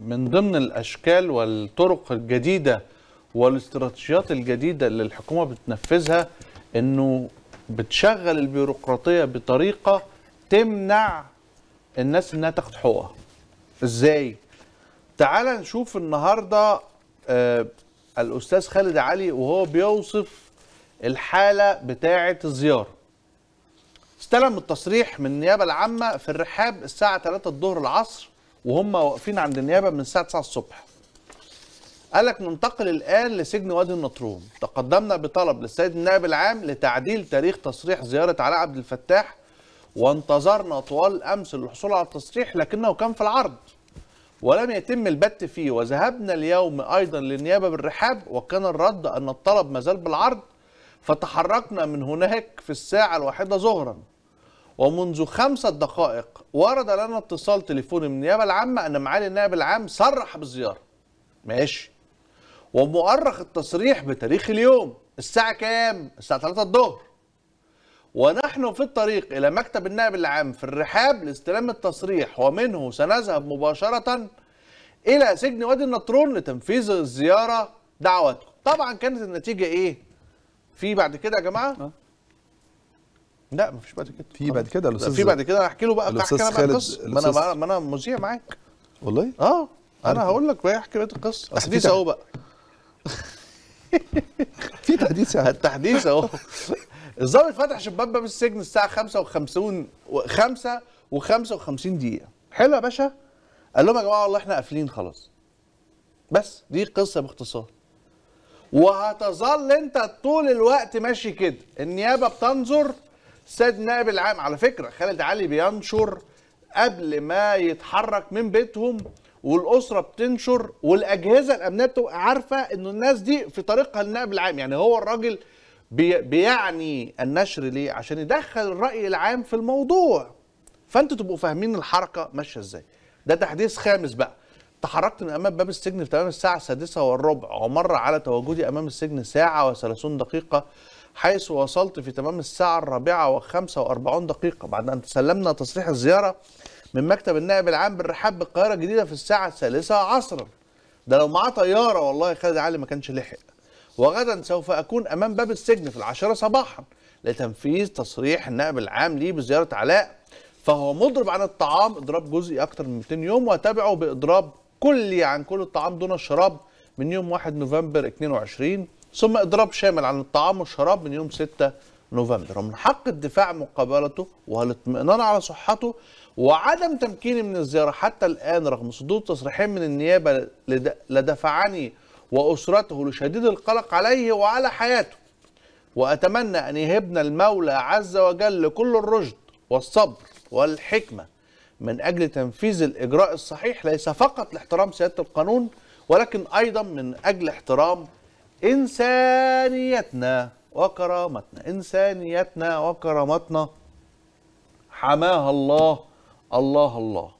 من ضمن الأشكال والطرق الجديدة والاستراتيجيات الجديدة اللي الحكومة بتنفذها أنه بتشغل البيروقراطية بطريقة تمنع الناس أنها تاخد حقوقها إزاي؟ تعال نشوف النهاردة آه الأستاذ خالد علي وهو بيوصف الحالة بتاعة الزيارة استلم التصريح من النيابة العامة في الرحاب الساعة 3 الظهر العصر وهم واقفين عند النيابه من الساعه 9 الصبح قال لك ننتقل الان لسجن وادي النطرون، تقدمنا بطلب للسيد النائب العام لتعديل تاريخ تصريح زياره علاء عبد الفتاح وانتظرنا طوال الامس للحصول على التصريح لكنه كان في العرض ولم يتم البت فيه وذهبنا اليوم ايضا للنيابه بالرحاب وكان الرد ان الطلب مازال بالعرض فتحركنا من هناك في الساعه الواحده ظهرا ومنذ خمسة دقائق ورد لنا اتصال تليفوني من النيابة العامة أن معالي النائب العام صرح بالزيارة ماشي ومؤرخ التصريح بتاريخ اليوم الساعة كام؟ الساعة 3 الظهر ونحن في الطريق إلى مكتب النائب العام في الرحاب لاستلام التصريح ومنه سنذهب مباشرة إلى سجن وادي النطرون لتنفيذ الزيارة دعواتكم طبعا كانت النتيجة إيه؟ في بعد كده يا جماعة؟ آه. لا مفيش بعد كده في بعد كده الاستاذ في بعد كده هحكي له بقى احكي انا القصه ما انا ما انا مذيع معاك والله اه انا هقول لك بقى احكي بقى القصه تحديث اهو بقى في تحديث يعني التحديث اهو الظابط فتح شباب باب السجن الساعه 55 5 و55 دقيقه حلو يا باشا قال لهم يا جماعه والله احنا قافلين خلاص بس دي القصه باختصار وهتظل انت طول الوقت ماشي كده النيابه بتنظر السيد النائب العام على فكره خالد علي بينشر قبل ما يتحرك من بيتهم والاسره بتنشر والاجهزه الامنيه بتبقى عارفه ان الناس دي في طريقها للنائب العام يعني هو الراجل بي بيعني النشر ليه عشان يدخل الراي العام في الموضوع فانتوا تبقوا فاهمين الحركه ماشيه ازاي ده تحديث خامس بقى تحركت من امام باب السجن في تمام الساعه السادسه والربع ومر على تواجدي امام السجن ساعه وثلاثون دقيقه حيث وصلت في تمام الساعة الرابعة وخمسة وأربعون دقيقة بعد أن تسلمنا تصريح الزيارة من مكتب النائب العام بالرحاب بالقاهرة الجديدة في الساعة الثالثة عصرا ده لو معاه طيارة والله خالد علي ما كانش لحق وغدا سوف أكون أمام باب السجن في العاشرة صباحا لتنفيذ تصريح النائب العام لي بزيارة علاء فهو مضرب عن الطعام إضراب جزئي أكثر من 200 يوم وتابعه بإضراب كلي عن كل الطعام دون الشراب من يوم 1 نوفمبر 22 ثم إضراب شامل عن الطعام والشراب من يوم 6 نوفمبر ومن حق الدفاع مقابلته والاطمئنان على صحته وعدم تمكيني من الزيارة حتى الآن رغم صدور تصريحين من النيابة لدفعني وأسرته لشديد القلق عليه وعلى حياته وأتمنى أن يهبنا المولى عز وجل كل الرشد والصبر والحكمة من أجل تنفيذ الإجراء الصحيح ليس فقط لاحترام سيادة القانون ولكن أيضا من أجل احترام إنسانيتنا وكرامتنا إنسانيتنا وكرامتنا حماها الله الله الله